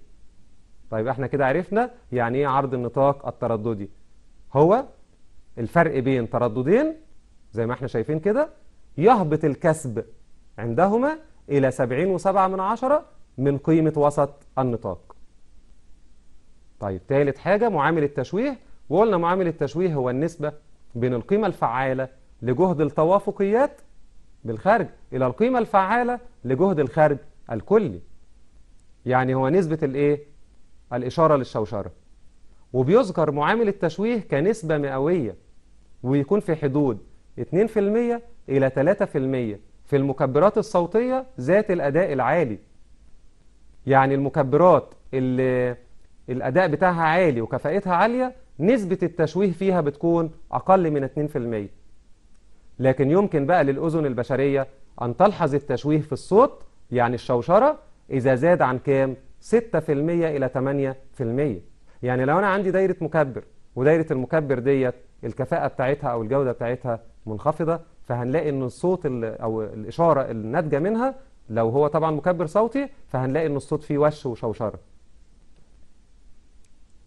طيب احنا كده عرفنا يعني ايه عرض النطاق الترددي هو الفرق بين ترددين زي ما احنا شايفين كده يهبط الكسب عندهما إلى 70.7 من عشرة من قيمة وسط النطاق طيب ثالث حاجة معامل التشويه وقلنا معامل التشويه هو النسبة بين القيمة الفعالة لجهد التوافقيات بالخارج إلى القيمة الفعالة لجهد الخارج الكلي يعني هو نسبة الإيه؟ الإشارة للشوشرة وبيذكر معامل التشويه كنسبة مئوية ويكون في حدود 2% إلى في المكبرات الصوتية ذات الأداء العالي يعني المكبرات اللي الأداء بتاعها عالي وكفائتها عالية نسبة التشويه فيها بتكون أقل من 2% لكن يمكن بقى للأذن البشرية أن تلحظ التشويه في الصوت يعني الشوشرة إذا زاد عن كام 6% إلى 8% يعني لو أنا عندي دايرة مكبر ودايرة المكبر ديت الكفاءة بتاعتها أو الجودة بتاعتها منخفضة فهنلاقي ان الصوت او الاشاره الناتجه منها لو هو طبعا مكبر صوتي فهنلاقي ان الصوت فيه وش وشوشره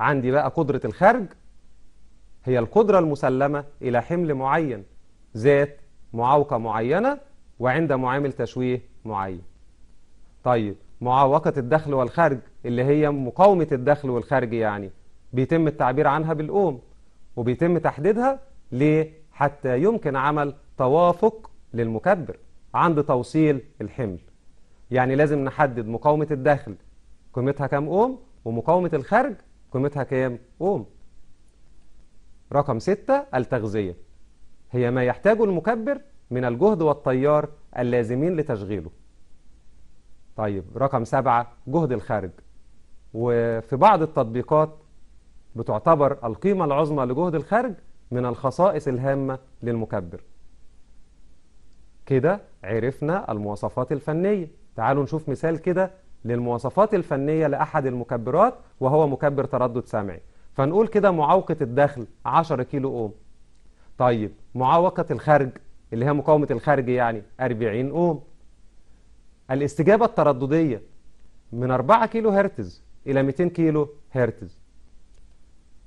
عندي بقى قدره الخرج هي القدره المسلمه الى حمل معين ذات معوقه معينه وعند معامل تشويه معين طيب معوقة الدخل والخرج اللي هي مقاومة الدخل والخرج يعني بيتم التعبير عنها بالأوم وبيتم تحديدها ليه حتى يمكن عمل توافق للمكبر عند توصيل الحمل يعني لازم نحدد مقاومة الداخل قيمتها كام أوم ومقاومة الخارج قيمتها كام أوم رقم ستة التغذية هي ما يحتاجه المكبر من الجهد والتيار اللازمين لتشغيله طيب رقم سبعة جهد الخارج وفي بعض التطبيقات بتعتبر القيمة العظمى لجهد الخارج من الخصائص الهامة للمكبر كده عرفنا المواصفات الفنية تعالوا نشوف مثال كده للمواصفات الفنية لأحد المكبرات وهو مكبر تردد سمعي فنقول كده معوقة الدخل 10 كيلو أوم طيب معوقة الخرج اللي هي مقاومة الخرج يعني 40 أوم الاستجابة الترددية من 4 كيلو هرتز إلى 200 كيلو هرتز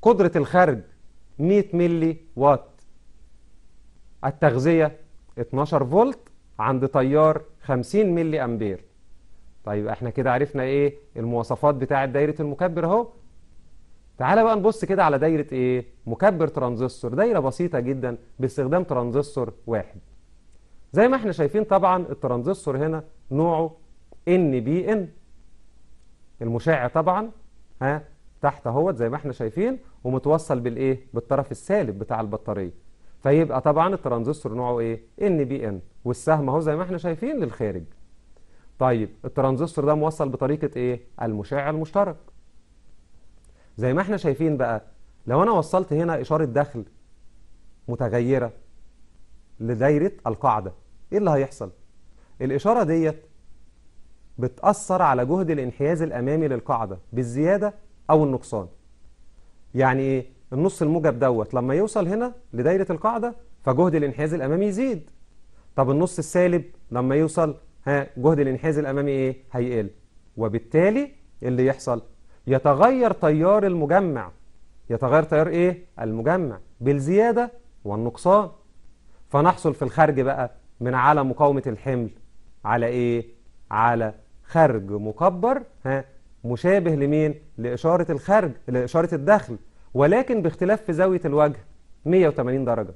قدرة الخرج 100 ملي وات التغذية 12 فولت عند تيار 50 ملي أمبير طيب احنا كده عرفنا ايه المواصفات بتاعة دايرة المكبر اهو تعالى بقى نبص كده على دايرة ايه مكبر ترانزستور دايرة بسيطة جدا باستخدام ترانزستور واحد زي ما احنا شايفين طبعا الترانزستور هنا نوعه ان بي ان المشع طبعا ها تحت اهوت زي ما احنا شايفين ومتوصل بالايه بالطرف السالب بتاع البطاريه فيبقى طبعا الترانزستور نوعه ايه ان بي ان والسهم اهو زي ما احنا شايفين للخارج طيب الترانزستور ده موصل بطريقه ايه المشع المشترك زي ما احنا شايفين بقى لو انا وصلت هنا اشاره دخل متغيره لدايره القاعده ايه اللي هيحصل الاشاره ديت بتاثر على جهد الانحياز الامامي للقاعده بالزياده او النقصان يعني ايه النص الموجب دوت لما يوصل هنا لدايرة القاعدة فجهد الانحياز الأمامي يزيد طب النص السالب لما يوصل ها جهد الانحياز الأمامي ايه هيقل وبالتالي اللي يحصل يتغير تيار المجمع يتغير تيار ايه المجمع بالزيادة والنقصان فنحصل في الخرج بقى من على مقاومة الحمل على ايه على خرج مكبر ها مشابه لمين لإشارة الخرج لإشارة الدخل ولكن باختلاف في زاوية الوجه 180 درجة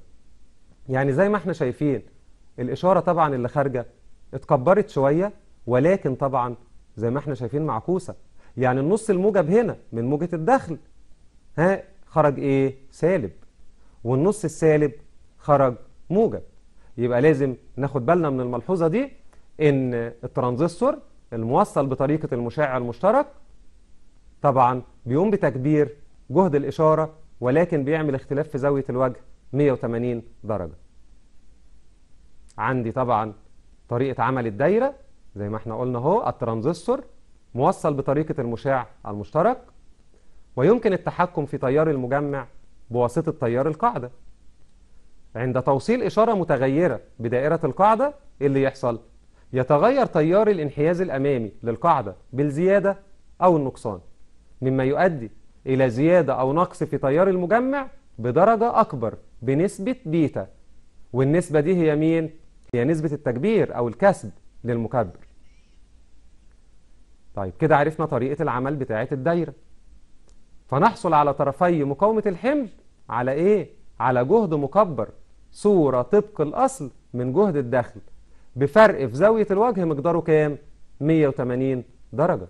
يعني زي ما احنا شايفين الإشارة طبعا اللي خارجة اتكبرت شوية ولكن طبعا زي ما احنا شايفين معكوسة يعني النص الموجب هنا من موجة الدخل ها خرج ايه سالب والنص السالب خرج موجب يبقى لازم ناخد بالنا من الملحوظة دي ان الترانزستور الموصل بطريقة المشع المشترك طبعا بيقوم بتكبير جهد الإشارة ولكن بيعمل اختلاف في زاوية الوجه 180 درجة عندي طبعا طريقة عمل الدايرة زي ما احنا قلنا اهو الترانزستور موصل بطريقة المشاع المشترك ويمكن التحكم في تيار المجمع بواسطة تيار القاعدة عند توصيل إشارة متغيرة بدائرة القاعدة إيه اللي يحصل؟ يتغير تيار الانحياز الأمامي للقاعدة بالزيادة أو النقصان مما يؤدي إلى زيادة أو نقص في تيار المجمع بدرجة أكبر بنسبة بيتا والنسبة دي هي مين؟ هي نسبة التكبير أو الكسب للمكبر طيب كده عرفنا طريقة العمل بتاعة الدايرة فنحصل على طرفي مقاومة الحمل على إيه؟ على جهد مكبر صورة طبق الأصل من جهد الدخل بفرق في زاوية الوجه مقداره كام؟ 180 درجة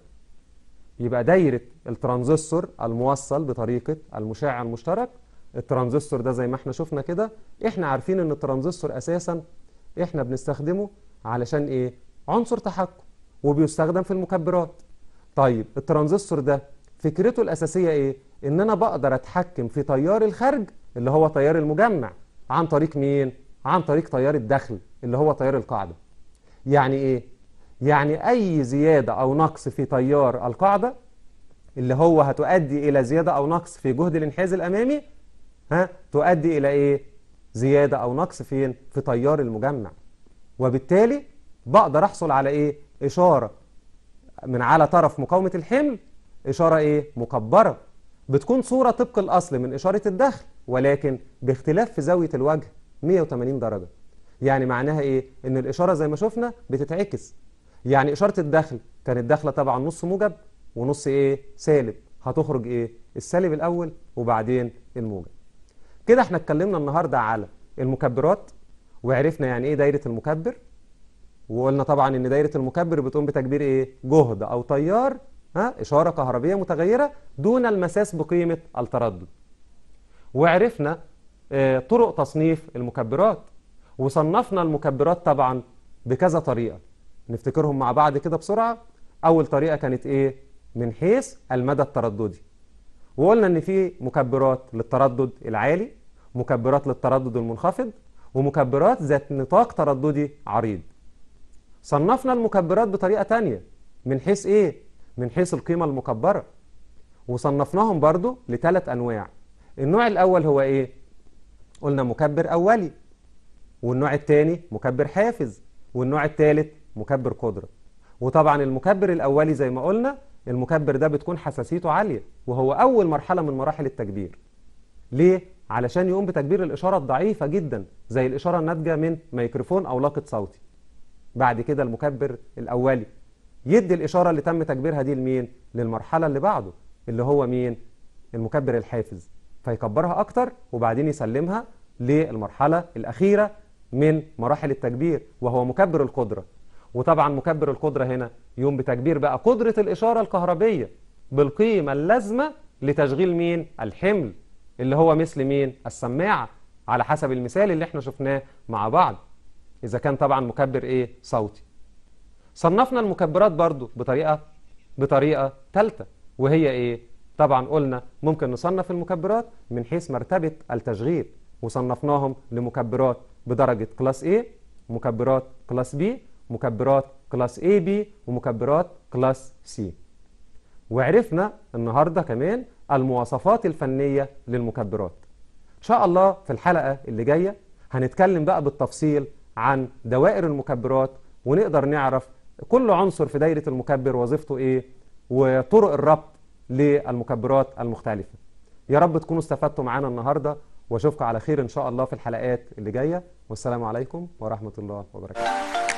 يبقى دايرة الترانزستور الموصل بطريقة المشع المشترك الترانزستور ده زي ما احنا شفنا كده احنا عارفين ان الترانزستور اساسا احنا بنستخدمه علشان ايه عنصر تحكم وبيستخدم في المكبرات طيب الترانزستور ده فكرته الاساسية ايه ان انا بقدر اتحكم في تيار الخارج اللي هو تيار المجمع عن طريق مين عن طريق تيار الدخل اللي هو تيار القاعدة يعني ايه يعني أي زيادة أو نقص في تيار القاعدة اللي هو هتؤدي إلى زيادة أو نقص في جهد الانحاز الأمامي ها تؤدي إلى إيه؟ زيادة أو نقص فين؟ في تيار المجمع وبالتالي بقدر أحصل على إيه؟ إشارة من على طرف مقاومة الحمل إشارة إيه؟ مكبرة بتكون صورة طبق الأصل من إشارة الدخل ولكن باختلاف في زاوية الوجه 180 درجة يعني معناها إيه؟ إن الإشارة زي ما شفنا بتتعكس يعني إشارة الدخل كانت داخلة طبعا نص موجب ونص إيه سالب هتخرج إيه السالب الأول وبعدين الموجب كده احنا اتكلمنا النهاردة على المكبرات وعرفنا يعني إيه دايرة المكبر وقلنا طبعا ان دايره المكبر بتقوم بتكبير ايه جهد او تيار ها اشاره كهربيه متغيره دون المساس بقيمه التردد وعرفنا اه طرق تصنيف المكبرات وصنفنا المكبرات طبعا بكذا طريقه نفتكرهم مع بعض كده بسرعة أول طريقة كانت إيه؟ من حيث المدى الترددي وقلنا إن في مكبرات للتردد العالي مكبرات للتردد المنخفض ومكبرات ذات نطاق ترددي عريض صنفنا المكبرات بطريقة تانية من حيث إيه؟ من حيث القيمة المكبرة وصنفناهم برضو لثلاث أنواع النوع الأول هو إيه؟ قلنا مكبر أولي والنوع الثاني مكبر حافز والنوع الثالث مكبر قدرة وطبعا المكبر الأولي زي ما قلنا المكبر ده بتكون حساسيته عالية وهو أول مرحلة من مراحل التكبير ليه؟ علشان يقوم بتكبير الإشارة الضعيفة جدا زي الإشارة الناتجة من ميكروفون أو لاقط صوتي بعد كده المكبر الأولي يدي الإشارة اللي تم تكبيرها دي لمين؟ للمرحلة اللي بعده اللي هو مين؟ المكبر الحافز فيكبرها أكتر وبعدين يسلمها للمرحلة الأخيرة من مراحل التكبير وهو مكبر القدرة وطبعا مكبر القدرة هنا يقوم بتكبير بقى قدرة الإشارة الكهربية بالقيمة اللازمة لتشغيل مين؟ الحمل اللي هو مثل مين؟ السماعة على حسب المثال اللي احنا شفناه مع بعض إذا كان طبعا مكبر إيه؟ صوتي صنفنا المكبرات برضو بطريقة بطريقة ثالثة وهي إيه؟ طبعا قلنا ممكن نصنف المكبرات من حيث مرتبة التشغيل وصنفناهم لمكبرات بدرجة كلاس A مكبرات كلاس B مكبرات كلاس اي بي ومكبرات كلاس سي وعرفنا النهاردة كمان المواصفات الفنية للمكبرات إن شاء الله في الحلقة اللي جاية هنتكلم بقى بالتفصيل عن دوائر المكبرات ونقدر نعرف كل عنصر في دايرة المكبر وظيفته إيه وطرق الربط للمكبرات المختلفة يا رب تكونوا استفدتوا معانا النهاردة واشوفكم على خير إن شاء الله في الحلقات اللي جاية والسلام عليكم ورحمة الله وبركاته